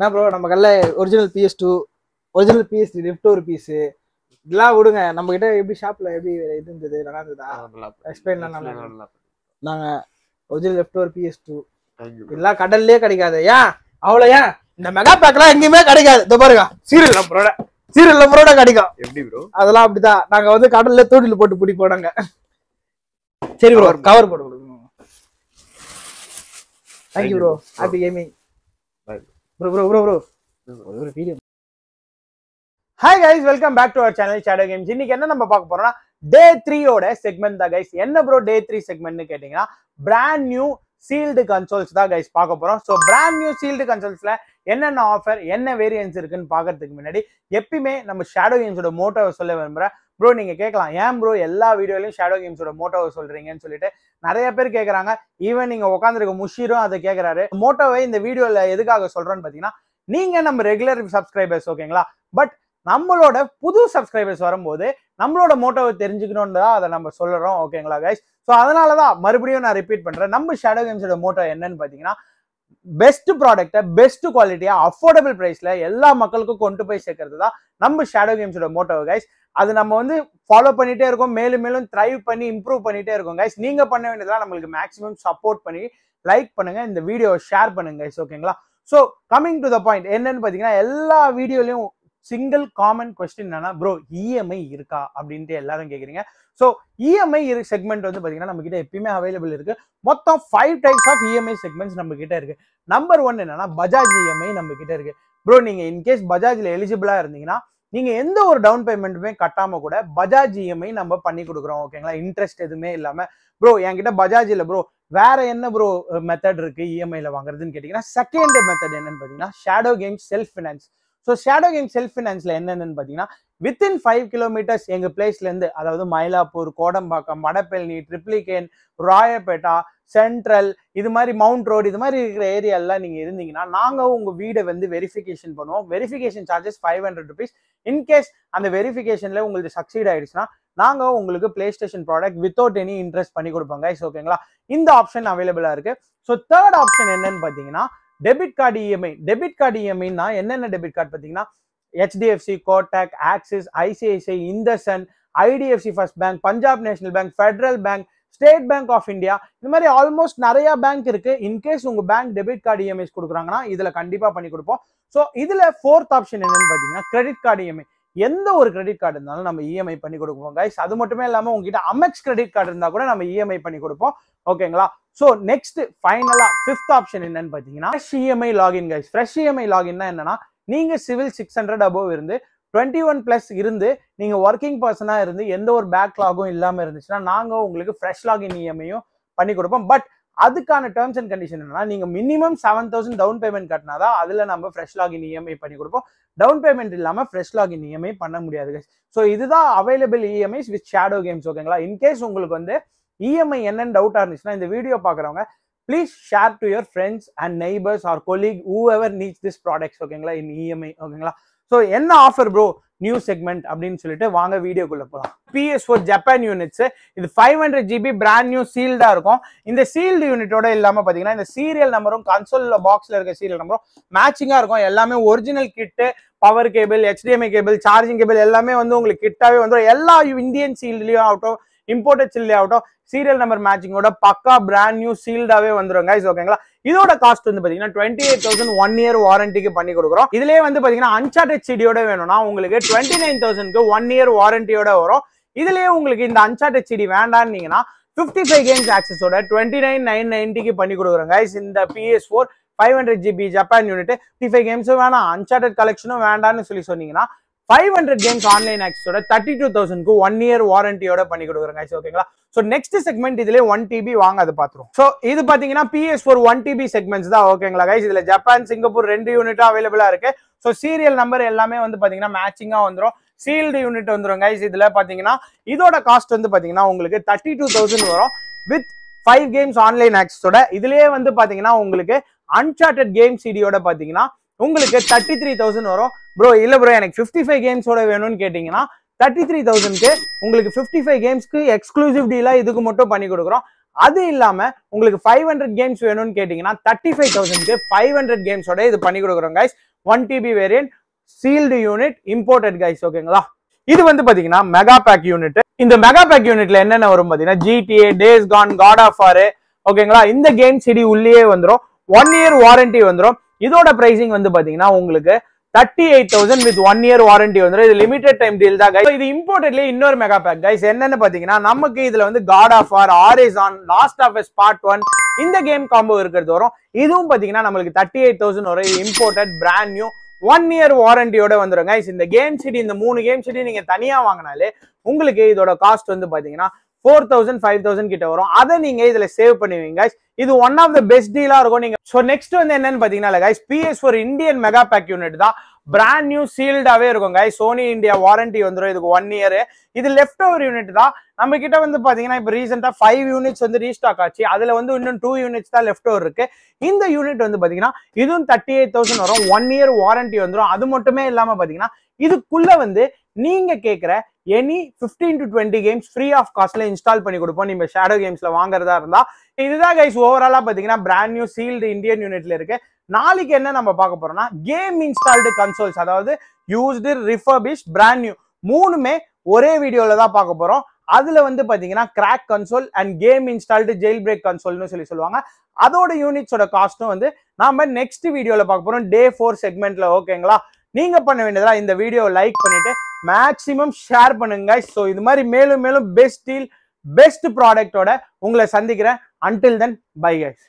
என்ன ப்ரோ நம்ம கல்ல original PS two original PS three left ஒரு பீஸு இதெல்லாம் விடுங்க நம்ம கிட்ட எப்படி ஷாப்ல எப்படி இது இருந்தது நல்லா இருந்ததா எக்ஸ்பிளைன் நாங்க ஒரிஜினல் லெஃப்ட் ஒரு பிஎஸ் டூ இதெல்லாம் கடல்லே கிடைக்காது ஏன் அவ்வளோ ஏன் இந்த மெகா பேக்லாம் எங்கேயுமே கிடைக்காது இந்த பாருங்க சீரியல் நம்பரோட சீரியல் நம்பரோட கிடைக்கும் எப்படி ப்ரோ அதெல்லாம் அப்படிதான் நாங்க வந்து கடல்ல தூண்டில் போட்டு பிடி நாங்க சரி ப்ரோ கவர் போட்டு கொடுக்கணும் thank you bro happy gaming bro bro bro bro ஒரு video hi guys welcome back to our channel shadow games இன்னைக்கு என்ன நம்ம பார்க்க போறோம்னா டே த்ரீயோட செக்மெண்ட் தான் கைஸ் என்ன ப்ரோ டே த்ரீ செக்மெண்ட்னு கேட்டிங்கன்னா பிராண்ட் நியூ சீல்டு கன்சோல்ஸ் தான் கைஸ் பார்க்க போறோம் ஸோ பிராண்ட் நியூ சீல்டு கன்சோல்ஸ்ல என்னென்ன ஆஃபர் என்ன வேரியன்ஸ் இருக்குன்னு பார்க்கறதுக்கு முன்னாடி எப்பயுமே நம்ம ஷேடோ கேம்ஸோட மோட்டோவை சொல்ல விரும்புகிறேன் ப்ரோ நீங்கள் கேட்கலாம் ஏன் ப்ரோ எல்லா வீடியோலையும் ஷேடோ கேம்ஸோட மோட்டோவை சொல்கிறீங்கன்னு சொல்லிட்டு நிறைய பேர் கேட்குறாங்க ஈவன் நீங்கள் உட்காந்துருக்க முஷீரும் அதை கேட்குறாரு மோட்டோவை இந்த வீடியோவில் எதுக்காக சொல்கிறோன்னு பார்த்தீங்கன்னா நீங்கள் நம்ம ரெகுலர் சப்ஸ்கிரைபர்ஸ் ஓகேங்களா பட் நம்மளோட புது சப்ஸ்கிரைபர்ஸ் வரும்போது நம்மளோட மோட்டோவை தெரிஞ்சுக்கணும்னு தான் அதை நம்ம சொல்கிறோம் ஓகேங்களா கைஸ் ஸோ அதனால தான் மறுபடியும் நான் ரிப்பீட் பண்ணுறேன் நம்ம ஷேடோ கேம்ஸோட மோட்டோ என்னன்னு பார்த்தீங்கன்னா பெஸ்ட் ப்ராடக்டை பெஸ்ட் குவாலிட்டியா அஃபோர்டபுள் ப்ரைஸ்ல எல்லா மக்களுக்கும் கொண்டு போய் சேர்க்கறது தான் நம்ம ஷேடோ கேம்ஸோட மோட்டோ கைஸ் அது நம்ம வந்து ஃபாலோ பண்ணிட்டே இருக்கோம் மேலும் மேலும் த்ரைவ் பண்ணி இம்ப்ரூவ் பண்ணிட்டே இருக்கோம் கைஸ் நீங்க பண்ண வேண்டியதெல்லாம் நம்மளுக்கு மேக்ஸிமம் சப்போர்ட் பண்ணி லைக் பண்ணுங்க இந்த வீடியோ ஷேர் பண்ணுங்க கைஸ் ஓகேங்களா so coming to the point என்னன்னு பார்த்தீங்கன்னா எல்லா வீடியோலையும் சிங்கிள் காமன் கொஸ்டின் என்னன்னா ப்ரோ இஎம்ஐ e இருக்கா அப்படின்ட்டு எல்லாரும் கேட்குறீங்க ஸோ e இஎம்ஐ செக்மெண்ட் வந்து பார்த்தீங்கன்னா நம்ம கிட்ட எப்பயுமே அவைலபிள் இருக்கு மொத்தம் five types of EMI segments நம்ம கிட்ட இருக்கு நம்பர் ஒன் என்னன்னா பஜாஜ் இஎம்ஐ e நம்ம கிட்ட இருக்கு ப்ரோ நீங்க இன்கேஸ் பஜாஜ்ல எலிஜிபிளா இருந்தீங்கன்னா நீங்க எந்த ஒரு டவுன் பேமெண்ட்டுமே கட்டாம கூட பஜாஜ் இஎம்ஐ நம்ம பண்ணி கொடுக்குறோம் ஓகேங்களா இன்ட்ரெஸ்ட் எதுவுமே இல்லாம ப்ரோ என்கிட்ட பஜாஜ் இல்ல ப்ரோ வேற என்ன ப்ரோ மெத்தட் இருக்கு இஎம்ஐல வாங்குறதுன்னு கேட்டீங்கன்னா செகண்ட் மெத்தட் என்னன்னு பாத்தீங்கன்னா shadow game self finance so shadow game self ஃபினான்ஸில் என்னென்னு பார்த்தீங்கன்னா வித்தின் ஃபைவ் கிலோமீட்டர்ஸ் எங்கள் பிளேஸ்லேருந்து அதாவது மயிலாப்பூர் கோடம்பாக்கம் மடப்பெல்னி ட்ரிப்ளிகேன் ராயப்பேட்டா சென்ட்ரல் இது மாதிரி மவுண்ட் ரோடு இது மாதிரி இருக்கிற ஏரியாலாம் நீங்கள் இருந்தீங்கன்னா நாங்கள் உங்கள் வீடை வந்து வெரிஃபிகேஷன் பண்ணுவோம் verification charges five hundred rupees in case அந்த வெரிஃபிகேஷனில் உங்களுக்கு சக்சீட் ஆயிடுச்சுன்னா நாங்கள் உங்களுக்கு PlayStation product without any interest பண்ணி கொடுப்போம் ஸோ ஓகேங்களா இந்த ஆப்ஷன் அவைலபிளாக இருக்குது ஸோ தேர்ட் ஆப்ஷன் என்னன்னு பார்த்தீங்கன்னா debit card EMI debit card இஎம்ஐனா என்னென்ன டெபிட் கார்டு பார்த்தீங்கன்னா HDFC Kotak Axis ICICI IndusInd IDFC first bank Punjab national bank federal bank state bank of India இந்த மாதிரி ஆல்மோஸ்ட் நிறைய பேங்க் இருக்கு இன்கேஸ் உங்க பேங்க் டெபிட் கார்டு இஎம்ஐஸ் கொடுக்குறாங்கன்னா இதுல கண்டிப்பா பண்ணி கொடுப்போம் ஸோ இதுல ஃபோர்த் ஆப்ஷன் என்னன்னு பாத்தீங்கன்னா கிரெடிட் கார்டு இஎம்ஐ e எந்த ஒரு கிரெடிட் கார்டு இருந்தாலும் நம்ம இஎம்ஐ e பண்ணி கொடுப்போம் கைஸ் அது மட்டுமே இல்லாமல் உங்ககிட்ட அமெக்ஸ் கிரெடிட் கார்டு இருந்தால் கூட நம்ம இஎம்ஐ e பண்ணி கொடுப்போம் ஓகேங்களா ஸோ நெக்ஸ்ட் ஃபைனலாக ஃபிஃப்த் ஆப்ஷன் என்னன்னு பார்த்தீங்கன்னா EMI login guys fresh EMI லாகின்னா என்னன்னா நீங்கள் சிவில் சிக்ஸ் ஹண்ட்ரட் அபோவ் இருந்து டுவெண்ட்டி ஒன் ப்ளஸ் இருந்து நீங்கள் ஒர்க்கிங் பர்சனாக இருந்து எந்த ஒரு லாகும் இல்லாமல் இருந்துச்சுன்னா நாங்கள் உங்களுக்கு ஃப்ரெஷ் லாகின் இஎம்ஐயும் பண்ணி கொடுப்போம் பட் அதுக்கான டேர்ம்ஸ் அண்ட் கண்டிஷன் என்னன்னா நீங்கள் minimum seven thousand down payment கட்டினா தான் அதில் நம்ம ஃப்ரெஷ் லாகின் இஎம்ஐ பண்ணி கொடுப்போம் டவுன் பேமெண்ட் இல்லாமல் ஃப்ரெஷ் லாகின் இஎம்ஐ பண்ண முடியாது ஸோ இதுதான் available EMIs with shadow games ஓகேங்களா இன்கேஸ் உங்களுக்கு வந்து இஎம்ஐ e என்னன்னு டவுட்டாக இருந்துச்சுன்னா இந்த வீடியோ பார்க்குறவங்க please share to your friends and neighbours or colleague whoever needs this products ஓகேங்களா இன் இஎம்ஐ ஓகேங்களா ஸோ என்ன ஆஃபர் ப்ரோ நியூ செக்மெண்ட் அப்படின்னு சொல்லிட்டு வாங்க வீடியோக்குள்ள போகலாம் பிஎஸ் ஃபோர் ஜப்பான் யூனிட்ஸ் இது five hundred GB brand new சீல்டா இருக்கும் இந்த சீல்டு யூனிட்டோட இல்லாம பாத்தீங்கன்னா இந்த சீரியல் நம்பரும் கன்சோல் பாக்ஸ்ல இருக்க சீரியல் நம்பரும் மேட்சிங்கா இருக்கும் எல்லாமே original kit power cable HDMI cable charging cable எல்லாமே வந்து உங்களுக்கு கிட்டாவே வந்துடும் எல்லா இந்தியன் சீல்டுலேயும் ஆகட்டும் இம்போர்ட்டட் சில்லி ஆகட்டும் சீரியல் நம்பர் மேட்சிங்கோட பக்கா பிராண்ட் நியூ சீல்டாவே வந்துடும் கைஸ் ஓகேங்களா இதோட காஸ்ட் வந்து பாத்தீங்கன்னா twenty eight thousand one year வாரண்டிக்கு பண்ணி கொடுக்குறோம் இதுலேயே வந்து பாத்தீங்கன்னா அன்சார்டட் சீடியோட வேணும்னா உங்களுக்கு டுவெண்ட்டி நைன் தௌசண்ட்க்கு ஒன் இயர் வாரண்டியோட வரும் இதுலயே உங்களுக்கு இந்த அன்சார்டட் சிடி வேண்டாம்னு பிப்டி ஃபைவ் கேம்ஸ் ஆக்சஸோட டுவெண்ட்டி நைன் நைன் நைன்ட்டிக்கு பண்ணி கொடுக்குறோம் கைஸ் இந்த PS four five hundred GB Japan unit fifty five கேம்ஸும் வேணாம் அன்சார்டட் கலெக்ஷனும் வேண்டாம்னு சொல்லி சொன்னீங்கன்னா ஃபைவ் ஹண்ட்ரட் கேம்ஸ் ஆன்லைன் ஆக்ஸோட தேர்ட்டி டூ தௌசண்ட்க்கு ஒன் இயர் வாரண்டியோட பண்ணி கொடுக்குறாங்க ஓகேங்களா ஸோ நெக்ஸ்ட் செக்மெண்ட் இதுல ஒன் டிபி வாங்க அது பார்த்துருவோம் ஸோ இது பார்த்தீங்கன்னா PS four one TB segments தான் ஓகேங்களா கைஸ் இதில் ஜப்பான் சிங்கப்பூர் ரெண்டு யூனிட்டாக அவைலபிளாக இருக்கு ஸோ சீரியல் நம்பர் எல்லாமே வந்து பார்த்தீங்கன்னா மேட்சிங்காக வந்துடும் சீல்டு யூனிட் வந்துடும் கைஸ் இதுல பார்த்தீங்கன்னா இதோட காஸ்ட் வந்து பார்த்தீங்கன்னா உங்களுக்கு தேர்ட்டி டூ தௌசண்ட் வரும் வித் ஃபைவ் கேம்ஸ் ஆன்லைன் ஆக்ஸோட இதுலயே வந்து பார்த்தீங்கன்னா உங்களுக்கு அன்சார்டட் கேம் சிடியோட பார்த்தீங்கன்னா உங்களுக்கு தேர்ட்டி த்ரீ தௌசண்ட் வரும் ப்ரோ இல்லை ப்ரோ எனக்கு ஃபிஃப்டி ஃபைவ் கேம்ஸோட வேணும்னு கேட்டீங்கன்னா தேர்ட்டி த்ரீ தௌசண்ட்க்கு உங்களுக்கு ஃபிஃப்டி ஃபைவ் கேம்ஸ்க்கு எக்ஸ்க்ளூசிவ் டீலா இதுக்கு மட்டும் பண்ணி கொடுக்குறோம் அது இல்லாமல் உங்களுக்கு ஃபைவ் ஹண்ட்ரட் கேம்ஸ் வேணும்னு கேட்டிங்கன்னா தேர்ட்டி ஃபைவ் தௌசண்ட்க்கு ஃபைவ் ஹண்ட்ரட் கேம்ஸோட இது பண்ணி கொடுக்குறோம் guys one TB variant sealed unit imported guys ஓகேங்களா இது வந்து பாத்தீங்கன்னா மெகா பேக் யூனிட் இந்த மெகா பேக் யூனிட்ல என்னென்ன வரும் பாத்தீங்கன்னா GTA days gone God of war ஓகேங்களா இந்த கேம் சிடி உள்ளேயே வந்துடும் ஒன் இயர் வாரண்டி வந்துடும் இதோட பிரைசிங் வந்து பாத்தீங்கன்னா உங்களுக்கு thirty eight thousand with one year வந்துடும் இது லிமிடெட் டைம் டீல் தான் இது இன்னொரு மெகா கைஸ் என்னன்னு பார்த்தீங்கன்னா நமக்கு இதில் வந்து God of war last of one இந்த கேம் காம்போ இருக்கிறது வரும் இதுவும் பார்த்தீங்கன்னா நம்மளுக்கு எயிட் தௌசண்ட் ஒன் இயர் வாரண்டியோட கைஸ் இந்த கேம் சிடி இந்த மூணு நீங்கள் தனியாக வாங்கினாலே உங்களுக்கு இதோட காஸ்ட் வந்து பார்த்தீங்கன்னா ஃபோர் தௌசண்ட் ஃபைவ் தௌசண்ட் கிட்ட வரும் அதை நீங்க இதுல சேவ் பண்ணுவீங்க இது ஒன் ஆஃப் த பெஸ்ட் டீலா இருக்கும் நீங்க ஸோ நெக்ஸ்ட் வந்து என்னன்னு பாத்தீங்கன்னா guys PS four Indian mega pack unit தான் பிராண்ட் நியூ சீல்டாவே இருக்கும் காய் சோனி இந்தியா வாரண்டி வந்துடும் இதுக்கு ஒன் இயர் இது லெஃப்ட் ஓவர் யூனிட் தான் நம்ம கிட்ட வந்து பாத்தீங்கன்னா இப்போ ரீசெண்டா ஃபைவ் யூனிட்ஸ் வந்து ரீஸ்டாக் ஆச்சு அதுல வந்து இன்னும் டூ யூனிட்ஸ் தான் லெஃப்ட் ஓவர் இருக்கு இந்த யூனிட் வந்து பாத்தீங்கன்னா இதுவும் தேர்ட்டி எயிட் தௌசண்ட் வரும் ஒன் இயர் வாரண்டி வந்துடும் அது மட்டுமே இல்லாம பாத்தீங்கன்னா இதுக்குள்ள வந்து நீங்க கேட்குற any fifteen to twenty games free of காஸ்ட்ல இன்ஸ்டால் பண்ணி கொடுப்போம் நீங்க ஷேடோ கேம்ஸ்ல வாங்குறதா இருந்தா இதுதான் கைஸ் ஓவராலா பாத்தீங்கன்னா பிராண்ட் நியூ சீல்டு இந்தியன் யூனிட்ல இருக்கு நாளைக்கு என்ன நம்ம பார்க்க போறோம்னா கேம் இன்ஸ்டால்டு கன்சோல்ஸ் அதாவது யூஸ்டு ரிஃபர்பிஷ் பிராண்ட் நியூ மூணுமே ஒரே வீடியோல தான் பார்க்க போறோம் அதுல வந்து பாத்தீங்கன்னா crack console and game installed jailbreak கன்சோல்னு சொல்லி சொல்லுவாங்க அதோட யூனிட்ஸோட காஸ்ட்டும் வந்து நாம நெக்ஸ்ட் வீடியோல பார்க்க போறோம் டே ஃபோர் செக்மெண்ட்ல ஓகேங்களா நீங்க பண்ண வேண்டியதா இந்த வீடியோ லைக் பண்ணிட்டு மேக்சிமம் ஷேர் பண்ணுங்க ஸோ இது மாதிரி மேலும் மேலும் பெஸ்ட் டீல் பெஸ்ட் ப்ராடக்டோட உங்களை சந்திக்கிறேன் அன்டில் தென் பை கைஸ்